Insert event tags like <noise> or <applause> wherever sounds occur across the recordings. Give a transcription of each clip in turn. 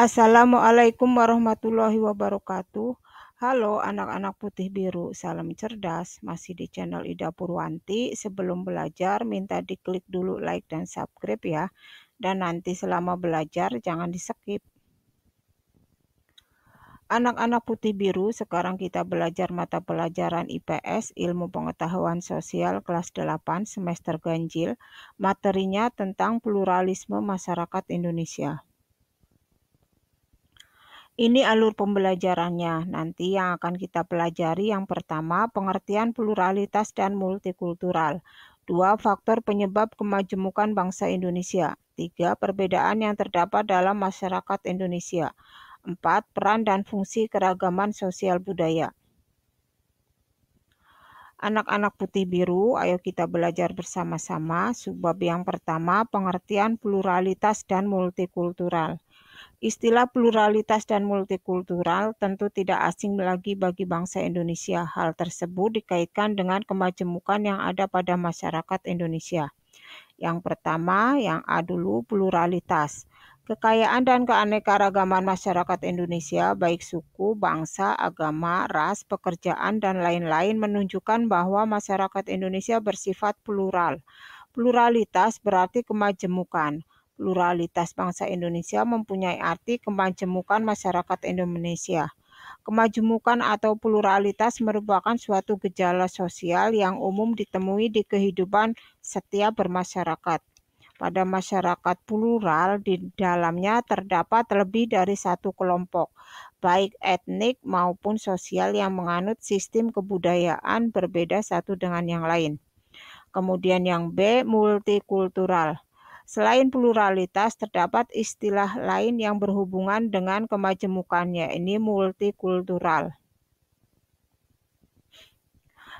Assalamualaikum warahmatullahi wabarakatuh. Halo anak-anak putih biru, salam cerdas. Masih di channel Ida Purwanti. Sebelum belajar, minta diklik dulu like dan subscribe ya. Dan nanti selama belajar jangan di skip. Anak-anak putih biru, sekarang kita belajar mata pelajaran IPS, Ilmu Pengetahuan Sosial kelas 8 semester ganjil. Materinya tentang pluralisme masyarakat Indonesia. Ini alur pembelajarannya. Nanti yang akan kita pelajari yang pertama pengertian pluralitas dan multikultural. Dua faktor penyebab kemajemukan bangsa Indonesia. Tiga perbedaan yang terdapat dalam masyarakat Indonesia. Empat peran dan fungsi keragaman sosial budaya. Anak-anak putih biru, ayo kita belajar bersama-sama. Subbab yang pertama, pengertian pluralitas dan multikultural. Istilah pluralitas dan multikultural tentu tidak asing lagi bagi bangsa Indonesia. Hal tersebut dikaitkan dengan kemajemukan yang ada pada masyarakat Indonesia. Yang pertama, yang A dulu, pluralitas. Kekayaan dan keanekaragaman masyarakat Indonesia, baik suku, bangsa, agama, ras, pekerjaan, dan lain-lain, menunjukkan bahwa masyarakat Indonesia bersifat plural. Pluralitas berarti kemajemukan pluralitas bangsa Indonesia mempunyai arti kemajemukan masyarakat Indonesia. Kemajemukan atau pluralitas merupakan suatu gejala sosial yang umum ditemui di kehidupan setiap bermasyarakat. Pada masyarakat plural, di dalamnya terdapat lebih dari satu kelompok, baik etnik maupun sosial yang menganut sistem kebudayaan berbeda satu dengan yang lain. Kemudian yang B, multikultural. Selain pluralitas, terdapat istilah lain yang berhubungan dengan kemajemukannya, ini multikultural.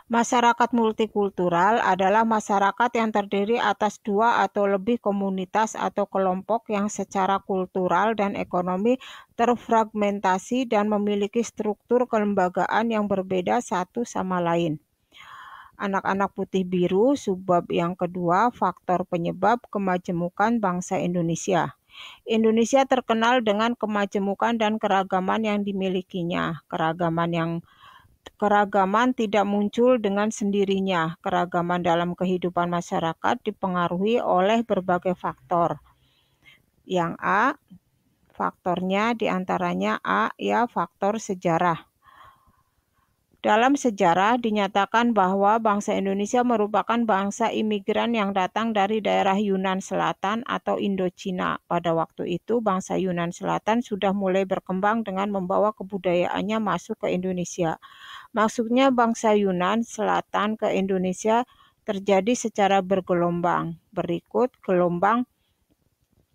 Masyarakat multikultural adalah masyarakat yang terdiri atas dua atau lebih komunitas atau kelompok yang secara kultural dan ekonomi terfragmentasi dan memiliki struktur kelembagaan yang berbeda satu sama lain anak-anak putih biru subbab yang kedua faktor penyebab kemajemukan bangsa Indonesia. Indonesia terkenal dengan kemajemukan dan keragaman yang dimilikinya. Keragaman yang keragaman tidak muncul dengan sendirinya. Keragaman dalam kehidupan masyarakat dipengaruhi oleh berbagai faktor. Yang A, faktornya diantaranya A ya faktor sejarah. Dalam sejarah dinyatakan bahwa bangsa Indonesia merupakan bangsa imigran yang datang dari daerah Yunan Selatan atau Indochina. Pada waktu itu, bangsa Yunan Selatan sudah mulai berkembang dengan membawa kebudayaannya masuk ke Indonesia. Maksudnya bangsa Yunan Selatan ke Indonesia terjadi secara bergelombang. Berikut gelombang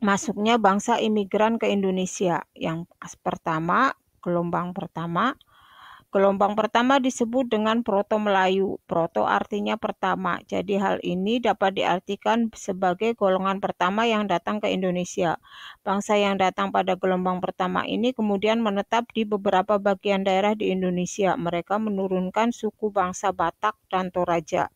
masuknya bangsa imigran ke Indonesia. Yang pertama, gelombang pertama Gelombang pertama disebut dengan Proto Melayu. Proto artinya pertama. Jadi hal ini dapat diartikan sebagai golongan pertama yang datang ke Indonesia. Bangsa yang datang pada gelombang pertama ini kemudian menetap di beberapa bagian daerah di Indonesia. Mereka menurunkan suku bangsa Batak dan Toraja.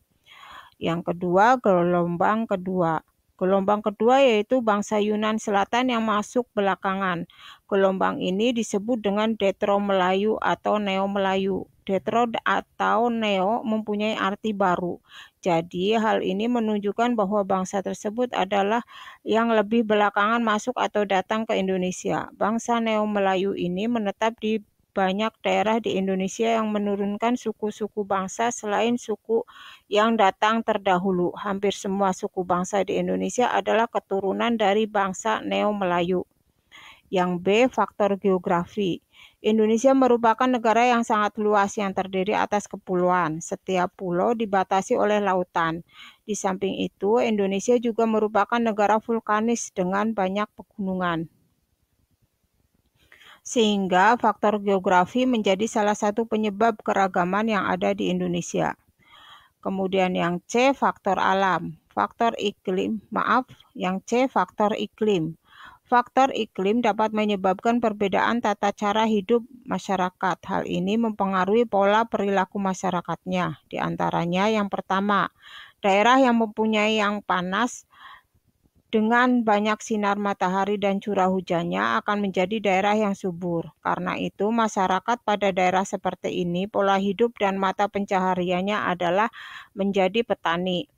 Yang kedua, gelombang kedua. Gelombang kedua yaitu bangsa Yunan Selatan yang masuk belakangan. Gelombang ini disebut dengan Detro Melayu atau Neo Melayu. Detro atau Neo mempunyai arti baru. Jadi hal ini menunjukkan bahwa bangsa tersebut adalah yang lebih belakangan masuk atau datang ke Indonesia. Bangsa Neo Melayu ini menetap di banyak daerah di Indonesia yang menurunkan suku-suku bangsa selain suku yang datang terdahulu. Hampir semua suku bangsa di Indonesia adalah keturunan dari bangsa Neo-Melayu. Yang B, faktor geografi. Indonesia merupakan negara yang sangat luas yang terdiri atas kepulauan. Setiap pulau dibatasi oleh lautan. Di samping itu, Indonesia juga merupakan negara vulkanis dengan banyak pegunungan sehingga faktor geografi menjadi salah satu penyebab keragaman yang ada di Indonesia. Kemudian yang C faktor alam, faktor iklim, maaf, yang C faktor iklim. Faktor iklim dapat menyebabkan perbedaan tata cara hidup masyarakat. Hal ini mempengaruhi pola perilaku masyarakatnya. Di antaranya yang pertama, daerah yang mempunyai yang panas dengan banyak sinar matahari dan curah hujannya akan menjadi daerah yang subur. Karena itu, masyarakat pada daerah seperti ini pola hidup dan mata pencahariannya adalah menjadi petani.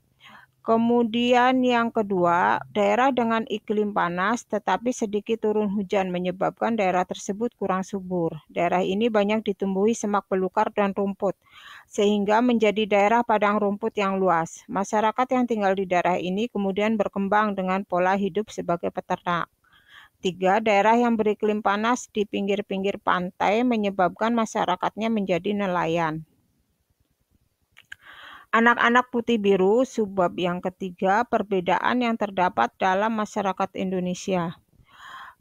Kemudian yang kedua, daerah dengan iklim panas tetapi sedikit turun hujan menyebabkan daerah tersebut kurang subur. Daerah ini banyak ditumbuhi semak belukar dan rumput, sehingga menjadi daerah padang rumput yang luas. Masyarakat yang tinggal di daerah ini kemudian berkembang dengan pola hidup sebagai peternak. Tiga, daerah yang beriklim panas di pinggir-pinggir pantai menyebabkan masyarakatnya menjadi nelayan. Anak-anak putih biru, subbab yang ketiga, perbedaan yang terdapat dalam masyarakat Indonesia.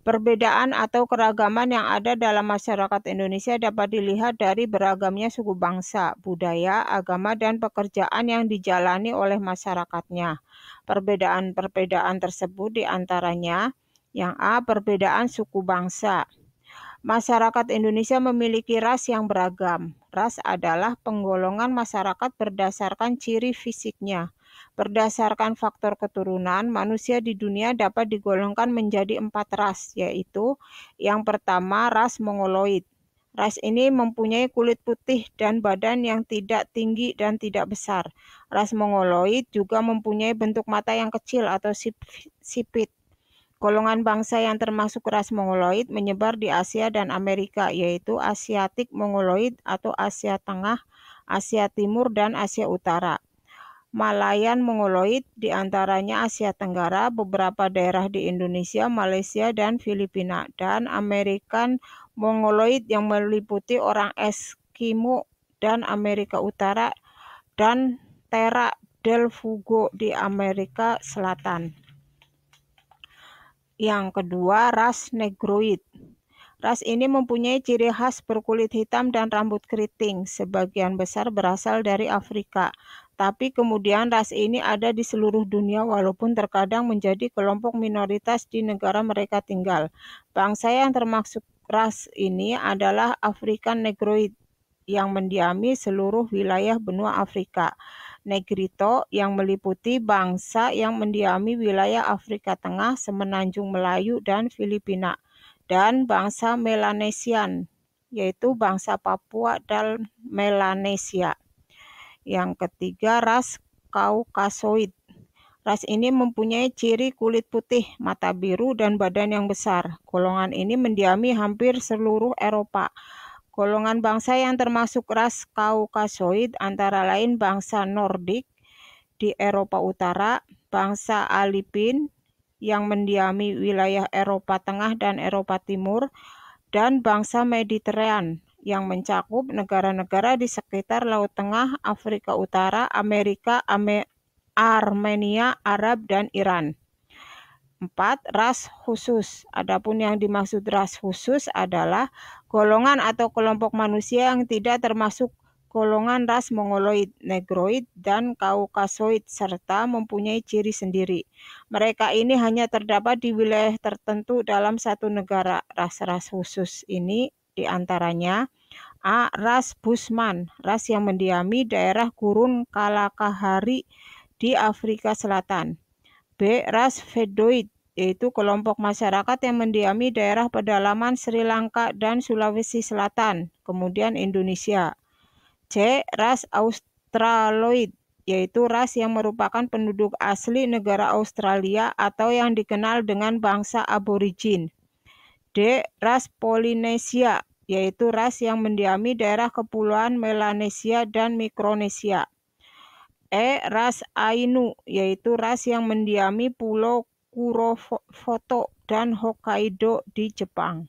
Perbedaan atau keragaman yang ada dalam masyarakat Indonesia dapat dilihat dari beragamnya suku bangsa, budaya, agama, dan pekerjaan yang dijalani oleh masyarakatnya. Perbedaan-perbedaan tersebut diantaranya yang A. Perbedaan suku bangsa Masyarakat Indonesia memiliki ras yang beragam. Ras adalah penggolongan masyarakat berdasarkan ciri fisiknya. Berdasarkan faktor keturunan, manusia di dunia dapat digolongkan menjadi empat ras, yaitu yang pertama ras mongoloid. Ras ini mempunyai kulit putih dan badan yang tidak tinggi dan tidak besar. Ras mongoloid juga mempunyai bentuk mata yang kecil atau sipit. Golongan bangsa yang termasuk ras Mongoloid menyebar di Asia dan Amerika, yaitu Asiatik Mongoloid atau Asia Tengah, Asia Timur, dan Asia Utara. Malayan Mongoloid, di antaranya Asia Tenggara, beberapa daerah di Indonesia, Malaysia, dan Filipina, dan American Mongoloid yang meliputi orang Eskimo dan Amerika Utara, dan Terra del Fuego di Amerika Selatan. Yang kedua, ras negroid. Ras ini mempunyai ciri khas berkulit hitam dan rambut keriting. Sebagian besar berasal dari Afrika, tapi kemudian ras ini ada di seluruh dunia walaupun terkadang menjadi kelompok minoritas di negara mereka tinggal. Bangsa yang termasuk ras ini adalah African Negroid yang mendiami seluruh wilayah benua Afrika. Negrito yang meliputi bangsa yang mendiami wilayah Afrika Tengah, Semenanjung Melayu, dan Filipina, dan bangsa Melanesian, yaitu bangsa Papua dan Melanesia. Yang ketiga, ras Kaukasoid. Ras ini mempunyai ciri kulit putih, mata biru, dan badan yang besar. Golongan ini mendiami hampir seluruh Eropa. Golongan bangsa yang termasuk ras Kaukasoid antara lain bangsa Nordik di Eropa Utara, bangsa Alipin yang mendiami wilayah Eropa Tengah dan Eropa Timur, dan bangsa Mediteran yang mencakup negara-negara di sekitar Laut Tengah, Afrika Utara, Amerika, Ame Armenia, Arab, dan Iran. 4. Ras khusus. Adapun yang dimaksud ras khusus adalah golongan atau kelompok manusia yang tidak termasuk golongan ras mongoloid, negroid, dan kaukasoid serta mempunyai ciri sendiri. Mereka ini hanya terdapat di wilayah tertentu dalam satu negara. Ras-ras khusus ini diantaranya A. Ras Busman, ras yang mendiami daerah gurun Kalakahari di Afrika Selatan. B. Ras Fedoid, yaitu kelompok masyarakat yang mendiami daerah pedalaman Sri Lanka dan Sulawesi Selatan, kemudian Indonesia. C. Ras Australoid, yaitu ras yang merupakan penduduk asli negara Australia atau yang dikenal dengan bangsa aborigin. D. Ras Polinesia, yaitu ras yang mendiami daerah kepulauan Melanesia dan Mikronesia. E. Ras Ainu, yaitu ras yang mendiami pulau Kurofoto dan Hokkaido di Jepang.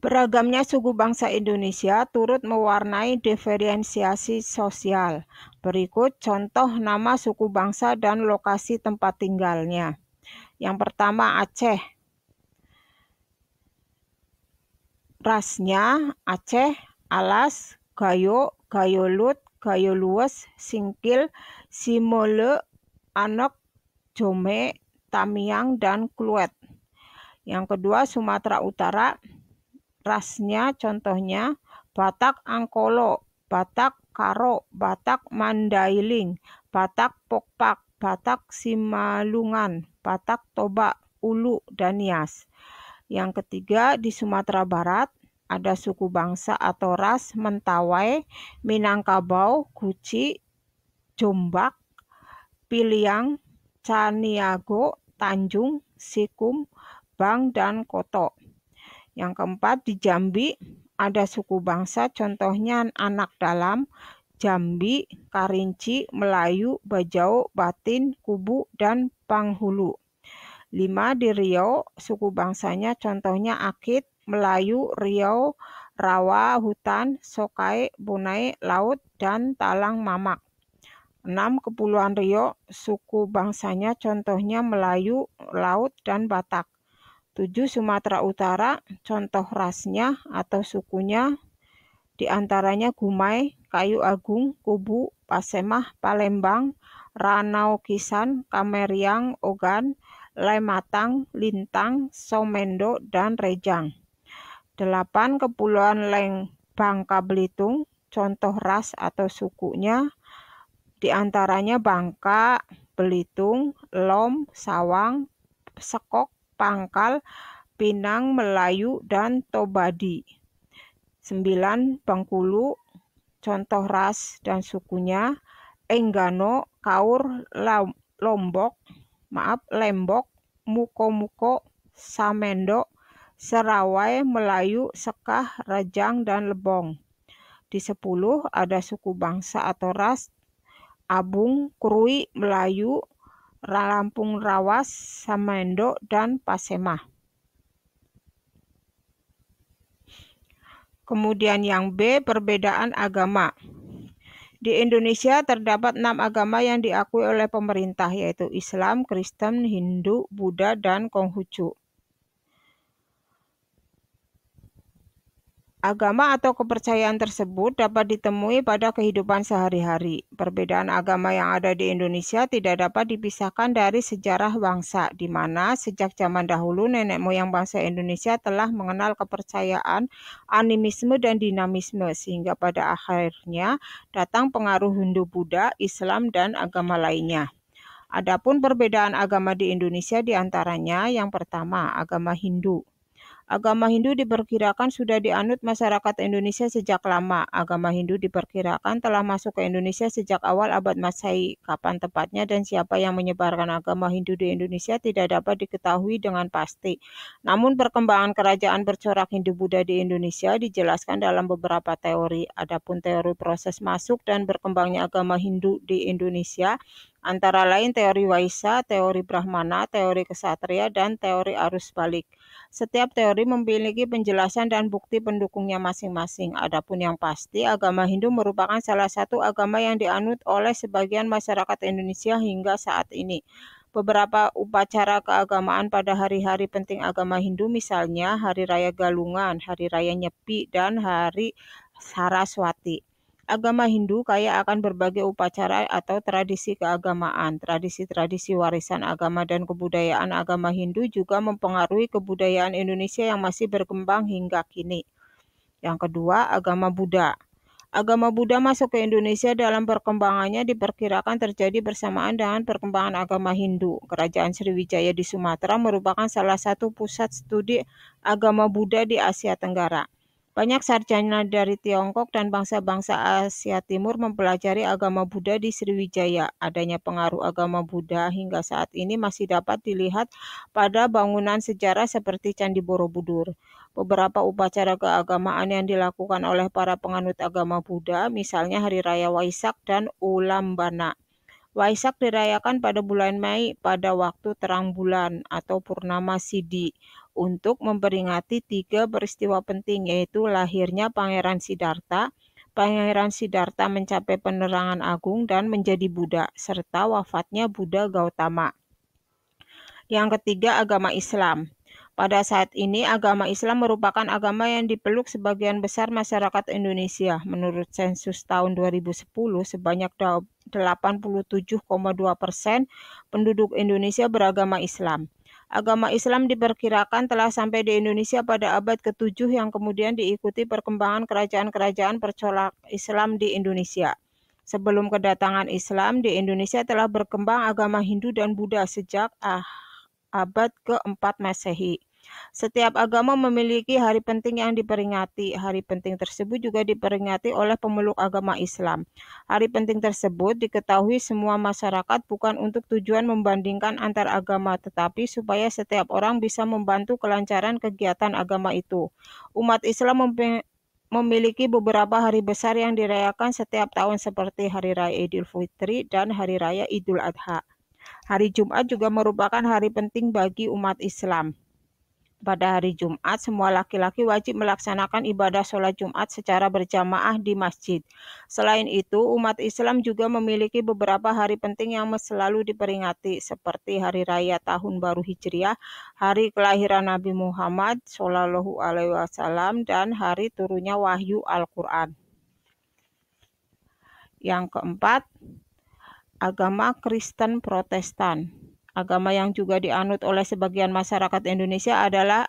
Beragamnya suku bangsa Indonesia turut mewarnai diferensiasi sosial. Berikut contoh nama suku bangsa dan lokasi tempat tinggalnya. Yang pertama Aceh. Rasnya Aceh, Alas, Gayo, Gayolut, Gayolues, Singkil, Simole, Anak, Jome, Tamiang, dan Kluet. Yang kedua Sumatera Utara, rasnya contohnya Batak Angkolo, Batak Karo, Batak Mandailing, Batak Pokpak, Batak Simalungan, Batak Toba, Ulu, dan Nias. Yang ketiga di Sumatera Barat ada suku bangsa atau ras Mentawai, Minangkabau, Kuci, Jombak, Piliang, Caniago, Tanjung, Sikum, Bang, dan Koto. Yang keempat, di Jambi ada suku bangsa contohnya anak dalam, Jambi, Karinci, Melayu, Bajau, Batin, Kubu, dan Panghulu. Lima Di Riau, suku bangsanya contohnya Akit, Melayu, Riau, Rawa, Hutan, Sokai, Bunai, Laut, dan Talang Mamak. Enam kepulauan Riau suku bangsanya contohnya Melayu, Laut, dan Batak. Tujuh Sumatera Utara contoh rasnya atau sukunya diantaranya Gumai, Kayu Agung, Kubu, Pasemah, Palembang, Ranau Kisan, Kameriang, Ogan, Lematang, Lintang, Somendo, dan Rejang. Delapan Kepulauan Leng Bangka Belitung, contoh ras atau sukunya di antaranya Bangka, Belitung, Lom, Sawang, Sekok, Pangkal, Pinang, Melayu, dan Tobadi. 9. Bengkulu, contoh ras dan sukunya, Enggano, Kaur, Lombok, maaf, Lembok, Muko-Muko, Samendo, Serawai, Melayu, Sekah, rajang dan Lebong. Di 10 ada suku bangsa atau ras Abung, Krui, Melayu, Ralampung Rawas, Samendo, dan Pasema. Kemudian yang B, perbedaan agama. Di Indonesia terdapat enam agama yang diakui oleh pemerintah, yaitu Islam, Kristen, Hindu, Buddha, dan Konghucu. Agama atau kepercayaan tersebut dapat ditemui pada kehidupan sehari-hari. Perbedaan agama yang ada di Indonesia tidak dapat dipisahkan dari sejarah bangsa, di mana sejak zaman dahulu nenek moyang bangsa Indonesia telah mengenal kepercayaan, animisme, dan dinamisme, sehingga pada akhirnya datang pengaruh Hindu-Buddha, Islam, dan agama lainnya. Adapun perbedaan agama di Indonesia diantaranya yang pertama agama Hindu. Agama Hindu diperkirakan sudah dianut masyarakat Indonesia sejak lama. Agama Hindu diperkirakan telah masuk ke Indonesia sejak awal abad Masehi. Kapan tepatnya dan siapa yang menyebarkan agama Hindu di Indonesia tidak dapat diketahui dengan pasti. Namun perkembangan kerajaan bercorak Hindu Buddha di Indonesia dijelaskan dalam beberapa teori. Adapun teori proses masuk dan berkembangnya agama Hindu di Indonesia antara lain teori Waisa, teori Brahmana, teori Kesatria, dan teori arus balik. Setiap teori memiliki penjelasan dan bukti pendukungnya masing-masing. Adapun yang pasti, agama Hindu merupakan salah satu agama yang dianut oleh sebagian masyarakat Indonesia hingga saat ini. Beberapa upacara keagamaan pada hari-hari penting agama Hindu misalnya Hari Raya Galungan, Hari Raya Nyepi, dan Hari Saraswati agama Hindu kaya akan berbagai upacara atau tradisi keagamaan. Tradisi-tradisi warisan agama dan kebudayaan agama Hindu juga mempengaruhi kebudayaan Indonesia yang masih berkembang hingga kini. Yang kedua, agama Buddha. Agama Buddha masuk ke Indonesia dalam perkembangannya diperkirakan terjadi bersamaan dengan perkembangan agama Hindu. Kerajaan Sriwijaya di Sumatera merupakan salah satu pusat studi agama Buddha di Asia Tenggara. Banyak sarjana dari Tiongkok dan bangsa-bangsa Asia Timur mempelajari agama Buddha di Sriwijaya. Adanya pengaruh agama Buddha hingga saat ini masih dapat dilihat pada bangunan sejarah seperti Candi Borobudur. Beberapa upacara keagamaan yang dilakukan oleh para penganut agama Buddha, misalnya Hari Raya Waisak dan Ulambana. Waisak dirayakan pada bulan Mei pada waktu terang bulan atau purnama Sidi untuk memperingati tiga peristiwa penting yaitu lahirnya Pangeran Sidarta, Pangeran Sidarta mencapai penerangan agung dan menjadi Buddha, serta wafatnya Buddha Gautama. Yang ketiga agama Islam. Pada saat ini, agama Islam merupakan agama yang dipeluk sebagian besar masyarakat Indonesia. Menurut sensus tahun 2010, sebanyak 87,2 persen penduduk Indonesia beragama Islam. Agama Islam diperkirakan telah sampai di Indonesia pada abad ke-7 yang kemudian diikuti perkembangan kerajaan-kerajaan percolak Islam di Indonesia. Sebelum kedatangan Islam, di Indonesia telah berkembang agama Hindu dan Buddha sejak ah, abad ke-4 Masehi. Setiap agama memiliki hari penting yang diperingati. Hari penting tersebut juga diperingati oleh pemeluk agama Islam. Hari penting tersebut diketahui semua masyarakat bukan untuk tujuan membandingkan antar agama, tetapi supaya setiap orang bisa membantu kelancaran kegiatan agama itu. Umat Islam memiliki beberapa hari besar yang dirayakan setiap tahun seperti Hari Raya Idul Fitri dan Hari Raya Idul Adha. Hari Jumat juga merupakan hari penting bagi umat Islam pada hari Jumat, semua laki-laki wajib melaksanakan ibadah sholat Jumat secara berjamaah di masjid. Selain itu, umat Islam juga memiliki beberapa hari penting yang selalu diperingati, seperti Hari Raya Tahun Baru Hijriah, Hari Kelahiran Nabi Muhammad SAW, dan Hari Turunnya Wahyu Al-Quran. Yang keempat, agama Kristen Protestan. Agama yang juga dianut oleh sebagian masyarakat Indonesia adalah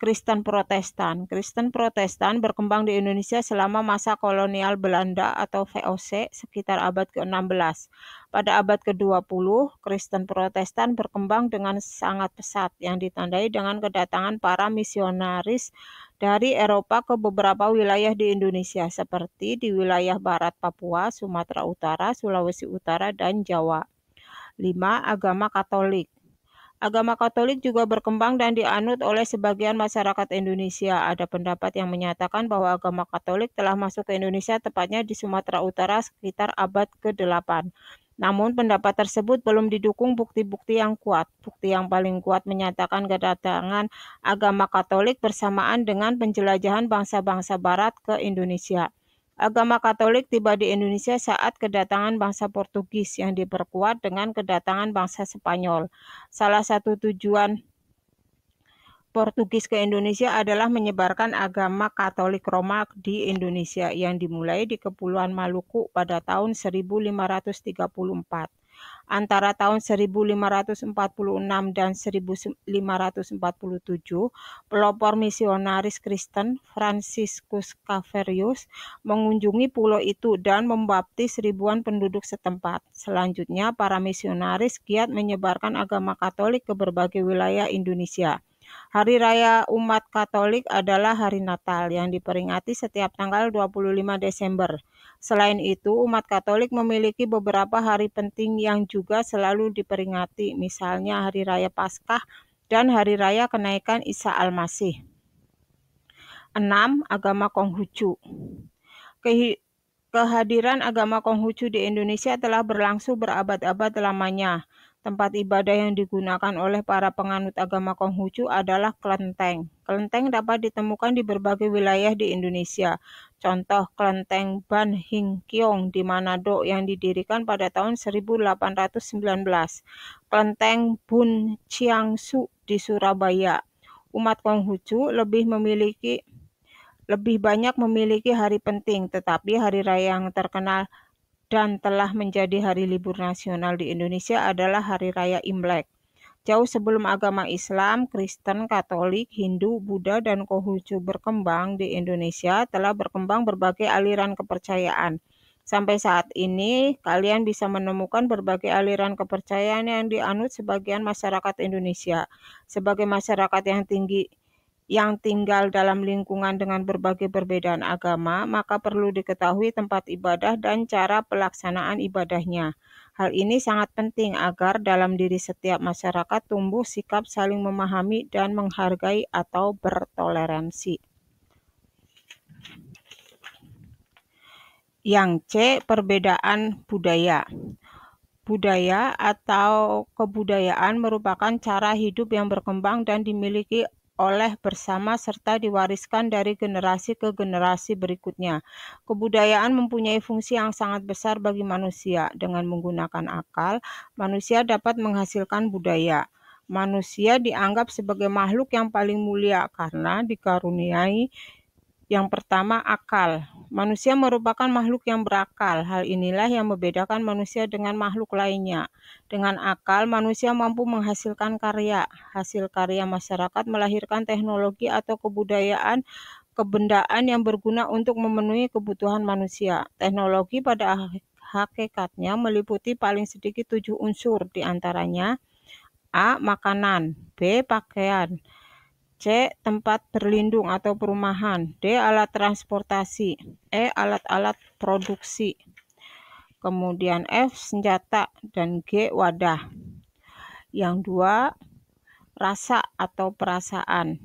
Kristen Protestan. Kristen Protestan berkembang di Indonesia selama masa kolonial Belanda atau VOC sekitar abad ke-16. Pada abad ke-20, Kristen Protestan berkembang dengan sangat pesat yang ditandai dengan kedatangan para misionaris dari Eropa ke beberapa wilayah di Indonesia seperti di wilayah barat Papua, Sumatera Utara, Sulawesi Utara, dan Jawa. 5. Agama Katolik Agama Katolik juga berkembang dan dianut oleh sebagian masyarakat Indonesia. Ada pendapat yang menyatakan bahwa agama Katolik telah masuk ke Indonesia tepatnya di Sumatera Utara sekitar abad ke-8. Namun pendapat tersebut belum didukung bukti-bukti yang kuat. Bukti yang paling kuat menyatakan kedatangan agama Katolik bersamaan dengan penjelajahan bangsa-bangsa barat ke Indonesia. Agama Katolik tiba di Indonesia saat kedatangan bangsa Portugis yang diperkuat dengan kedatangan bangsa Spanyol. Salah satu tujuan Portugis ke Indonesia adalah menyebarkan agama Katolik Roma di Indonesia yang dimulai di Kepulauan Maluku pada tahun 1534 antara tahun 1546 dan 1547, pelopor misionaris Kristen Franciscus Caverius mengunjungi pulau itu dan membaptis ribuan penduduk setempat. Selanjutnya, para misionaris giat menyebarkan agama Katolik ke berbagai wilayah Indonesia. Hari Raya Umat Katolik adalah hari Natal yang diperingati setiap tanggal 25 Desember. Selain itu, umat Katolik memiliki beberapa hari penting yang juga selalu diperingati, misalnya Hari Raya Paskah dan Hari Raya Kenaikan Isa Al-Masih. 6. Agama Konghucu Kehadiran agama Konghucu di Indonesia telah berlangsung berabad-abad lamanya. Tempat ibadah yang digunakan oleh para penganut agama Konghucu adalah kelenteng. Kelenteng dapat ditemukan di berbagai wilayah di Indonesia. Contoh kelenteng Ban Hing Kiong di Manado yang didirikan pada tahun 1819. Kelenteng Bun Su di Surabaya. Umat Konghucu lebih memiliki lebih banyak memiliki hari penting, tetapi hari raya yang terkenal dan telah menjadi hari libur nasional di Indonesia adalah Hari Raya Imlek. Jauh sebelum agama Islam, Kristen, Katolik, Hindu, Buddha, dan Konghucu berkembang di Indonesia, telah berkembang berbagai aliran kepercayaan. Sampai saat ini, kalian bisa menemukan berbagai aliran kepercayaan yang dianut sebagian masyarakat Indonesia. Sebagai masyarakat yang tinggi yang tinggal dalam lingkungan dengan berbagai perbedaan agama, maka perlu diketahui tempat ibadah dan cara pelaksanaan ibadahnya. Hal ini sangat penting agar dalam diri setiap masyarakat tumbuh sikap saling memahami dan menghargai atau bertoleransi. Yang C, perbedaan budaya. Budaya atau kebudayaan merupakan cara hidup yang berkembang dan dimiliki oleh bersama serta diwariskan dari generasi ke generasi berikutnya. Kebudayaan mempunyai fungsi yang sangat besar bagi manusia. Dengan menggunakan akal, manusia dapat menghasilkan budaya. Manusia dianggap sebagai makhluk yang paling mulia karena dikaruniai yang pertama akal, Manusia merupakan makhluk yang berakal. Hal inilah yang membedakan manusia dengan makhluk lainnya. Dengan akal, manusia mampu menghasilkan karya. Hasil karya masyarakat melahirkan teknologi atau kebudayaan kebendaan yang berguna untuk memenuhi kebutuhan manusia. Teknologi pada hakikatnya meliputi paling sedikit tujuh unsur, diantaranya A. Makanan B. Pakaian C. Tempat berlindung atau perumahan. D. Alat transportasi. E. Alat-alat produksi. Kemudian F. Senjata. Dan G. Wadah. Yang dua, rasa atau perasaan.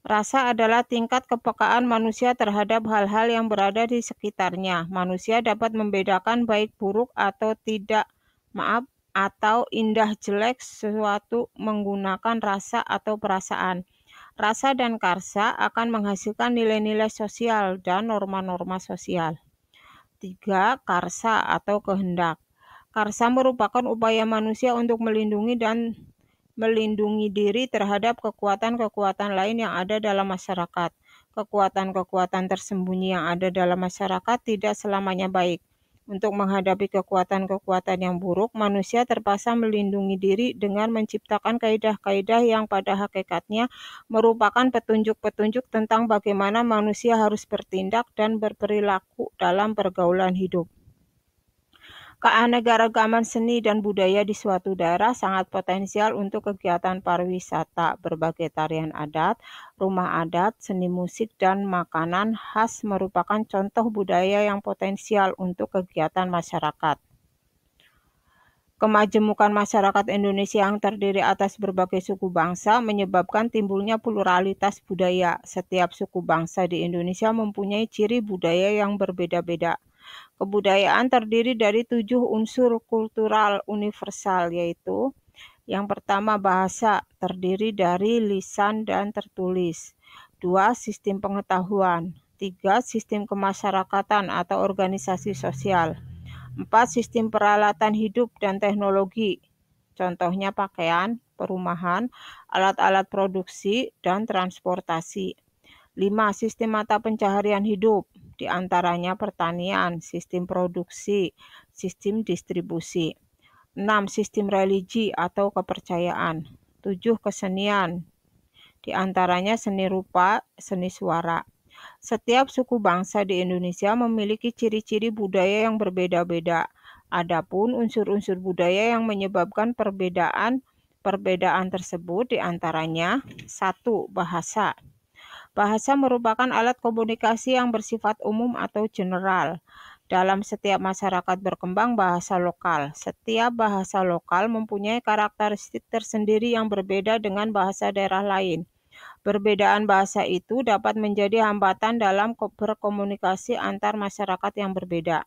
Rasa adalah tingkat kepekaan manusia terhadap hal-hal yang berada di sekitarnya. Manusia dapat membedakan baik buruk atau tidak, maaf, atau indah jelek sesuatu menggunakan rasa atau perasaan. Rasa dan karsa akan menghasilkan nilai-nilai sosial dan norma-norma sosial. 3. Karsa atau kehendak. Karsa merupakan upaya manusia untuk melindungi dan melindungi diri terhadap kekuatan-kekuatan lain yang ada dalam masyarakat. Kekuatan-kekuatan tersembunyi yang ada dalam masyarakat tidak selamanya baik untuk menghadapi kekuatan-kekuatan yang buruk, manusia terpaksa melindungi diri dengan menciptakan kaidah-kaidah yang pada hakikatnya merupakan petunjuk-petunjuk tentang bagaimana manusia harus bertindak dan berperilaku dalam pergaulan hidup. Keanekaragaman seni dan budaya di suatu daerah sangat potensial untuk kegiatan pariwisata. Berbagai tarian adat, rumah adat, seni musik, dan makanan khas merupakan contoh budaya yang potensial untuk kegiatan masyarakat. Kemajemukan masyarakat Indonesia yang terdiri atas berbagai suku bangsa menyebabkan timbulnya pluralitas budaya. Setiap suku bangsa di Indonesia mempunyai ciri budaya yang berbeda-beda. Kebudayaan terdiri dari tujuh unsur kultural universal, yaitu: yang pertama, bahasa terdiri dari lisan dan tertulis; dua, sistem pengetahuan; tiga, sistem kemasyarakatan atau organisasi sosial; empat, sistem peralatan hidup dan teknologi, contohnya pakaian, perumahan, alat-alat produksi, dan transportasi. lima Sistem mata pencaharian hidup di antaranya pertanian, sistem produksi, sistem distribusi. 6. Sistem religi atau kepercayaan. 7. Kesenian, di antaranya seni rupa, seni suara. Setiap suku bangsa di Indonesia memiliki ciri-ciri budaya yang berbeda-beda. Adapun unsur-unsur budaya yang menyebabkan perbedaan perbedaan tersebut diantaranya satu bahasa Bahasa merupakan alat komunikasi yang bersifat umum atau general. Dalam setiap masyarakat berkembang, bahasa lokal. Setiap bahasa lokal mempunyai karakteristik tersendiri yang berbeda dengan bahasa daerah lain. Perbedaan bahasa itu dapat menjadi hambatan dalam berkomunikasi antar masyarakat yang berbeda.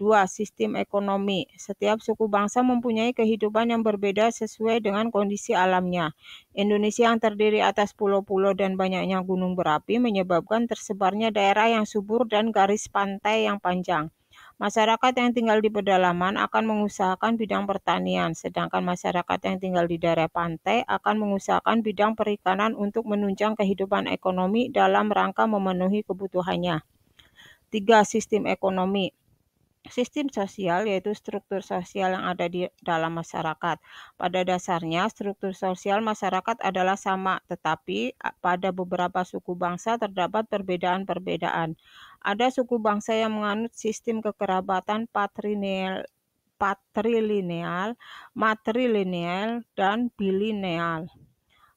Dua Sistem ekonomi. Setiap suku bangsa mempunyai kehidupan yang berbeda sesuai dengan kondisi alamnya. Indonesia yang terdiri atas pulau-pulau dan banyaknya gunung berapi menyebabkan tersebarnya daerah yang subur dan garis pantai yang panjang. Masyarakat yang tinggal di pedalaman akan mengusahakan bidang pertanian, sedangkan masyarakat yang tinggal di daerah pantai akan mengusahakan bidang perikanan untuk menunjang kehidupan ekonomi dalam rangka memenuhi kebutuhannya. Tiga Sistem ekonomi Sistem sosial yaitu struktur sosial yang ada di dalam masyarakat. Pada dasarnya, struktur sosial masyarakat adalah sama, tetapi pada beberapa suku bangsa terdapat perbedaan-perbedaan. Ada suku bangsa yang menganut sistem kekerabatan patrilineal, patrilineal matrilineal, dan bilineal.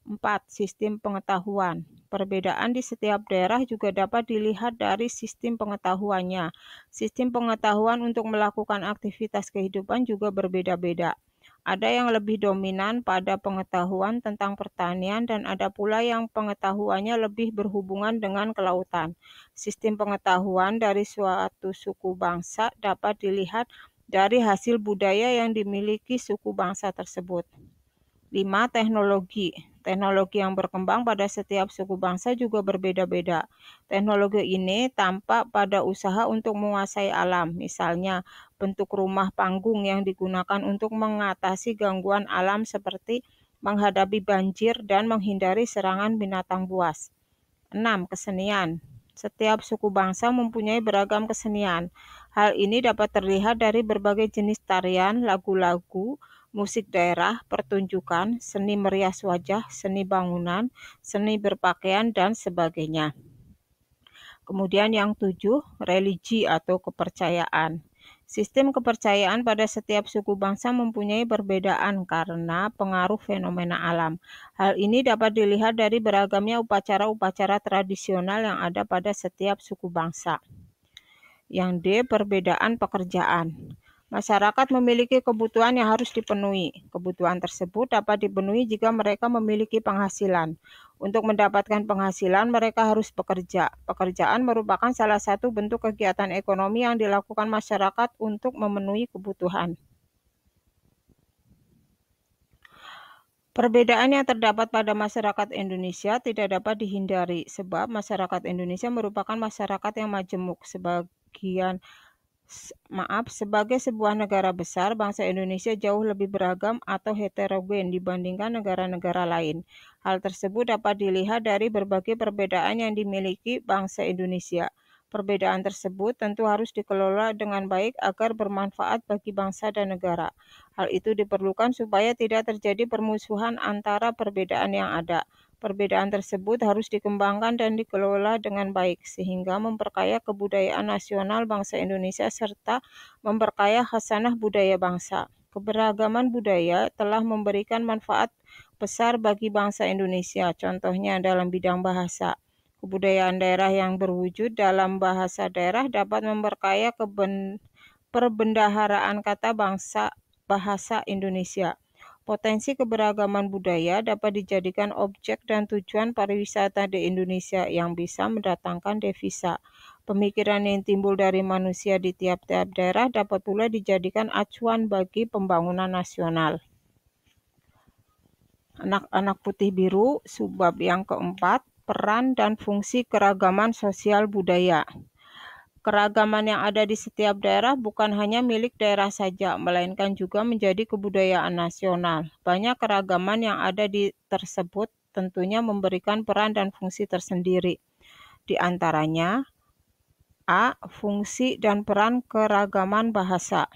4. Sistem pengetahuan Perbedaan di setiap daerah juga dapat dilihat dari sistem pengetahuannya. Sistem pengetahuan untuk melakukan aktivitas kehidupan juga berbeda-beda. Ada yang lebih dominan pada pengetahuan tentang pertanian dan ada pula yang pengetahuannya lebih berhubungan dengan kelautan. Sistem pengetahuan dari suatu suku bangsa dapat dilihat dari hasil budaya yang dimiliki suku bangsa tersebut. 5. Teknologi Teknologi yang berkembang pada setiap suku bangsa juga berbeda-beda. Teknologi ini tampak pada usaha untuk menguasai alam, misalnya bentuk rumah panggung yang digunakan untuk mengatasi gangguan alam seperti menghadapi banjir dan menghindari serangan binatang buas. 6. Kesenian setiap suku bangsa mempunyai beragam kesenian. Hal ini dapat terlihat dari berbagai jenis tarian, lagu-lagu, musik daerah, pertunjukan, seni merias wajah, seni bangunan, seni berpakaian, dan sebagainya. Kemudian yang tujuh, religi atau kepercayaan. Sistem kepercayaan pada setiap suku bangsa mempunyai perbedaan karena pengaruh fenomena alam. Hal ini dapat dilihat dari beragamnya upacara-upacara tradisional yang ada pada setiap suku bangsa. Yang D, perbedaan pekerjaan. Masyarakat memiliki kebutuhan yang harus dipenuhi. Kebutuhan tersebut dapat dipenuhi jika mereka memiliki penghasilan. Untuk mendapatkan penghasilan, mereka harus bekerja. Pekerjaan merupakan salah satu bentuk kegiatan ekonomi yang dilakukan masyarakat untuk memenuhi kebutuhan. Perbedaan yang terdapat pada masyarakat Indonesia tidak dapat dihindari, sebab masyarakat Indonesia merupakan masyarakat yang majemuk. Sebagian maaf, sebagai sebuah negara besar, bangsa Indonesia jauh lebih beragam atau heterogen dibandingkan negara-negara lain. Hal tersebut dapat dilihat dari berbagai perbedaan yang dimiliki bangsa Indonesia. Perbedaan tersebut tentu harus dikelola dengan baik agar bermanfaat bagi bangsa dan negara. Hal itu diperlukan supaya tidak terjadi permusuhan antara perbedaan yang ada. Perbedaan tersebut harus dikembangkan dan dikelola dengan baik, sehingga memperkaya kebudayaan nasional bangsa Indonesia serta memperkaya khasanah budaya bangsa. Keberagaman budaya telah memberikan manfaat besar bagi bangsa Indonesia, contohnya dalam bidang bahasa. Kebudayaan daerah yang berwujud dalam bahasa daerah dapat memperkaya perbendaharaan kata bangsa bahasa Indonesia. Potensi keberagaman budaya dapat dijadikan objek dan tujuan pariwisata di Indonesia yang bisa mendatangkan devisa. Pemikiran yang timbul dari manusia di tiap-tiap daerah dapat pula dijadikan acuan bagi pembangunan nasional. Anak-anak putih biru, subbab yang keempat, peran dan fungsi keragaman sosial budaya. Keragaman yang ada di setiap daerah bukan hanya milik daerah saja, melainkan juga menjadi kebudayaan nasional. Banyak keragaman yang ada di tersebut tentunya memberikan peran dan fungsi tersendiri. Di antaranya, A. Fungsi dan peran keragaman bahasa.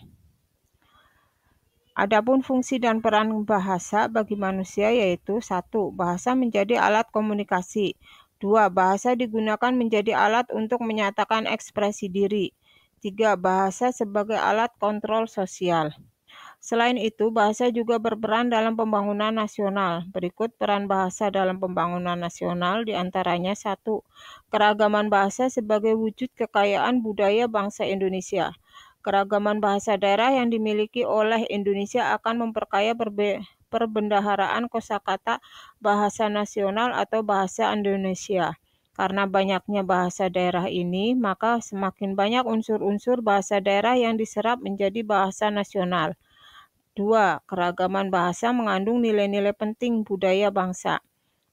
Adapun fungsi dan peran bahasa bagi manusia yaitu satu, bahasa menjadi alat komunikasi. 2. Bahasa digunakan menjadi alat untuk menyatakan ekspresi diri. 3. Bahasa sebagai alat kontrol sosial. Selain itu, bahasa juga berperan dalam pembangunan nasional. Berikut peran bahasa dalam pembangunan nasional diantaranya satu Keragaman bahasa sebagai wujud kekayaan budaya bangsa Indonesia. Keragaman bahasa daerah yang dimiliki oleh Indonesia akan memperkaya berbagai perbendaharaan kosakata bahasa nasional atau bahasa Indonesia. Karena banyaknya bahasa daerah ini, maka semakin banyak unsur-unsur bahasa daerah yang diserap menjadi bahasa nasional. Dua, Keragaman bahasa mengandung nilai-nilai penting budaya bangsa.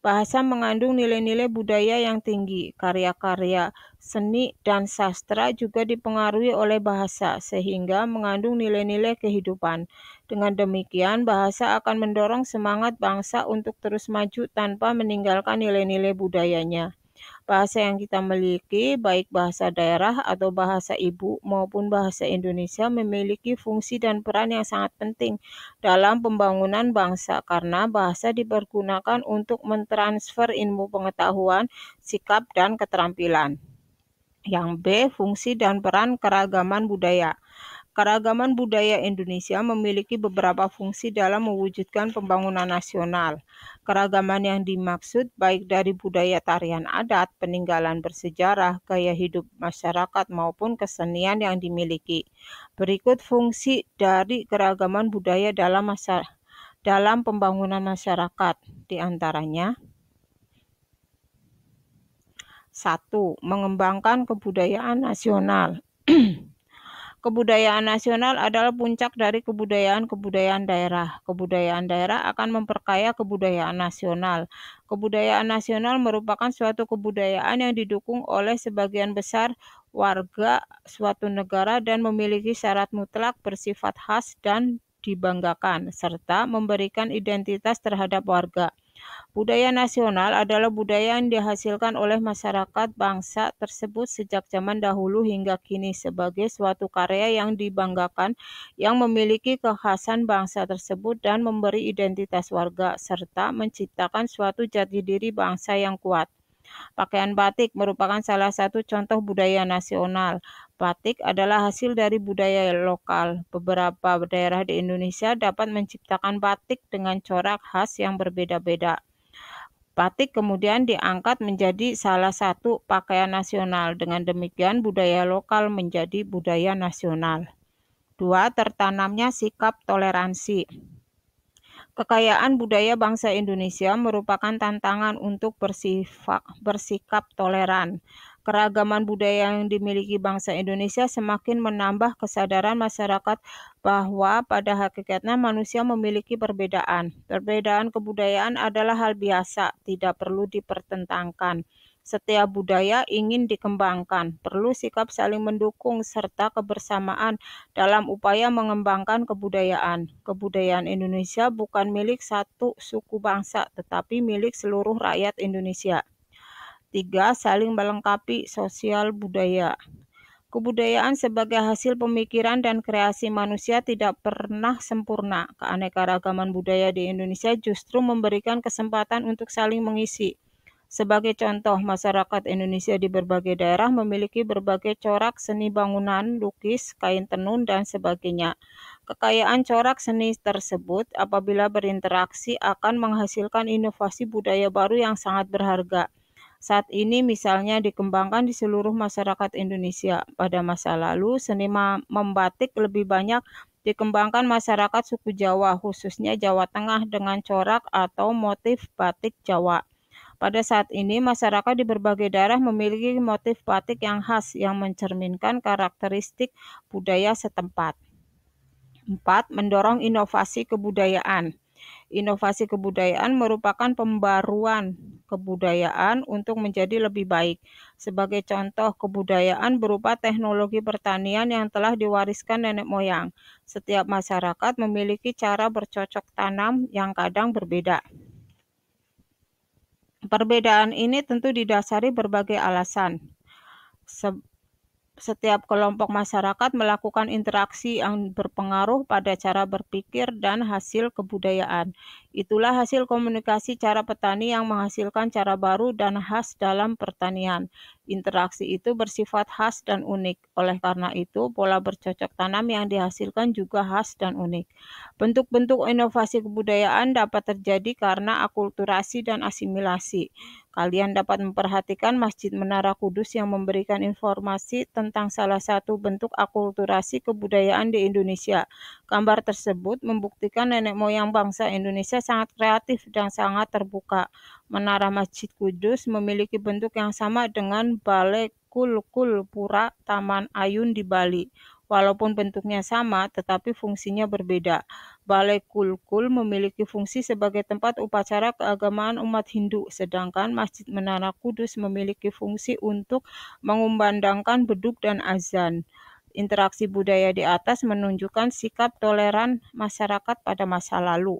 Bahasa mengandung nilai-nilai budaya yang tinggi. Karya-karya seni dan sastra juga dipengaruhi oleh bahasa, sehingga mengandung nilai-nilai kehidupan. Dengan demikian, bahasa akan mendorong semangat bangsa untuk terus maju tanpa meninggalkan nilai-nilai budayanya bahasa yang kita miliki, baik bahasa daerah atau bahasa ibu maupun bahasa Indonesia memiliki fungsi dan peran yang sangat penting dalam pembangunan bangsa karena bahasa dipergunakan untuk mentransfer ilmu pengetahuan, sikap, dan keterampilan. Yang B, fungsi dan peran keragaman budaya. Keragaman budaya Indonesia memiliki beberapa fungsi dalam mewujudkan pembangunan nasional. Keragaman yang dimaksud baik dari budaya tarian adat, peninggalan bersejarah, gaya hidup masyarakat maupun kesenian yang dimiliki. Berikut fungsi dari keragaman budaya dalam dalam pembangunan masyarakat di antaranya 1. Mengembangkan kebudayaan nasional. <clears throat> Kebudayaan nasional adalah puncak dari kebudayaan-kebudayaan daerah. Kebudayaan daerah akan memperkaya kebudayaan nasional. Kebudayaan nasional merupakan suatu kebudayaan yang didukung oleh sebagian besar warga suatu negara dan memiliki syarat mutlak bersifat khas dan dibanggakan, serta memberikan identitas terhadap warga. Budaya nasional adalah budaya yang dihasilkan oleh masyarakat bangsa tersebut sejak zaman dahulu hingga kini sebagai suatu karya yang dibanggakan yang memiliki kekhasan bangsa tersebut dan memberi identitas warga serta menciptakan suatu jati diri bangsa yang kuat. Pakaian batik merupakan salah satu contoh budaya nasional. Batik adalah hasil dari budaya lokal. Beberapa daerah di Indonesia dapat menciptakan batik dengan corak khas yang berbeda-beda. Batik kemudian diangkat menjadi salah satu pakaian nasional. Dengan demikian, budaya lokal menjadi budaya nasional. Dua, tertanamnya sikap toleransi. Kekayaan budaya bangsa Indonesia merupakan tantangan untuk bersifat, bersikap toleran keragaman budaya yang dimiliki bangsa Indonesia semakin menambah kesadaran masyarakat bahwa pada hakikatnya manusia memiliki perbedaan. Perbedaan kebudayaan adalah hal biasa, tidak perlu dipertentangkan. Setiap budaya ingin dikembangkan, perlu sikap saling mendukung serta kebersamaan dalam upaya mengembangkan kebudayaan. Kebudayaan Indonesia bukan milik satu suku bangsa, tetapi milik seluruh rakyat Indonesia. Tiga, saling melengkapi sosial budaya. Kebudayaan sebagai hasil pemikiran dan kreasi manusia tidak pernah sempurna. Keanekaragaman budaya di Indonesia justru memberikan kesempatan untuk saling mengisi. Sebagai contoh, masyarakat Indonesia di berbagai daerah memiliki berbagai corak seni bangunan, lukis, kain tenun, dan sebagainya. Kekayaan corak seni tersebut apabila berinteraksi akan menghasilkan inovasi budaya baru yang sangat berharga saat ini misalnya dikembangkan di seluruh masyarakat Indonesia. Pada masa lalu, seni membatik lebih banyak dikembangkan masyarakat suku Jawa, khususnya Jawa Tengah dengan corak atau motif batik Jawa. Pada saat ini, masyarakat di berbagai daerah memiliki motif batik yang khas yang mencerminkan karakteristik budaya setempat. 4. Mendorong inovasi kebudayaan. Inovasi kebudayaan merupakan pembaruan kebudayaan untuk menjadi lebih baik. Sebagai contoh kebudayaan berupa teknologi pertanian yang telah diwariskan nenek moyang. Setiap masyarakat memiliki cara bercocok tanam yang kadang berbeda. Perbedaan ini tentu didasari berbagai alasan. Se setiap kelompok masyarakat melakukan interaksi yang berpengaruh pada cara berpikir dan hasil kebudayaan. Itulah hasil komunikasi cara petani yang menghasilkan cara baru dan khas dalam pertanian. Interaksi itu bersifat khas dan unik. Oleh karena itu, pola bercocok tanam yang dihasilkan juga khas dan unik. Bentuk-bentuk inovasi kebudayaan dapat terjadi karena akulturasi dan asimilasi. Kalian dapat memperhatikan Masjid Menara Kudus yang memberikan informasi tentang salah satu bentuk akulturasi kebudayaan di Indonesia. Gambar tersebut membuktikan nenek moyang bangsa Indonesia sangat kreatif dan sangat terbuka. Menara Masjid Kudus memiliki bentuk yang sama dengan Balai Kul Kul Pura Taman Ayun di Bali. Walaupun bentuknya sama, tetapi fungsinya berbeda. Balai Kulkul memiliki fungsi sebagai tempat upacara keagamaan umat Hindu, sedangkan Masjid Menara Kudus memiliki fungsi untuk mengumandangkan beduk dan azan interaksi budaya di atas menunjukkan sikap toleran masyarakat pada masa lalu.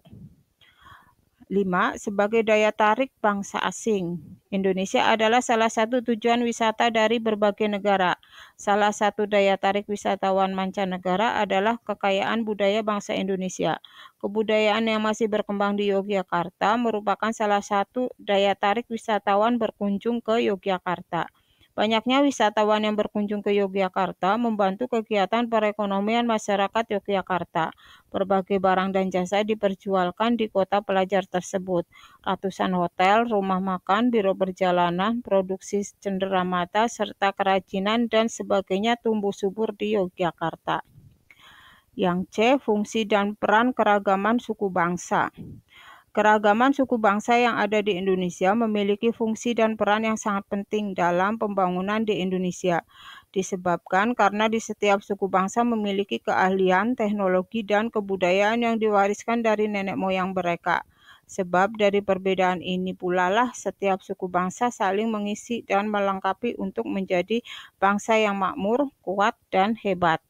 5. Sebagai daya tarik bangsa asing, Indonesia adalah salah satu tujuan wisata dari berbagai negara. Salah satu daya tarik wisatawan mancanegara adalah kekayaan budaya bangsa Indonesia. Kebudayaan yang masih berkembang di Yogyakarta merupakan salah satu daya tarik wisatawan berkunjung ke Yogyakarta. Banyaknya wisatawan yang berkunjung ke Yogyakarta membantu kegiatan perekonomian masyarakat Yogyakarta. Berbagai barang dan jasa diperjualkan di kota pelajar tersebut. Ratusan hotel, rumah makan, biro perjalanan, produksi cenderamata, serta kerajinan dan sebagainya tumbuh subur di Yogyakarta. Yang C, fungsi dan peran keragaman suku bangsa. Keragaman suku bangsa yang ada di Indonesia memiliki fungsi dan peran yang sangat penting dalam pembangunan di Indonesia. Disebabkan karena di setiap suku bangsa memiliki keahlian, teknologi, dan kebudayaan yang diwariskan dari nenek moyang mereka. Sebab dari perbedaan ini pula lah setiap suku bangsa saling mengisi dan melengkapi untuk menjadi bangsa yang makmur, kuat, dan hebat.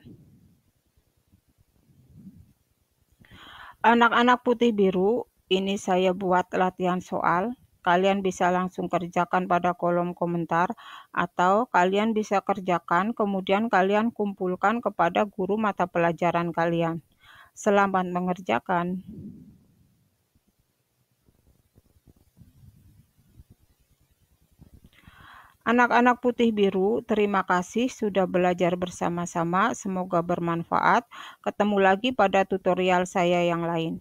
Anak-anak putih biru ini saya buat latihan soal. Kalian bisa langsung kerjakan pada kolom komentar atau kalian bisa kerjakan kemudian kalian kumpulkan kepada guru mata pelajaran kalian. Selamat mengerjakan. Anak-anak putih biru, terima kasih sudah belajar bersama-sama. Semoga bermanfaat. Ketemu lagi pada tutorial saya yang lain.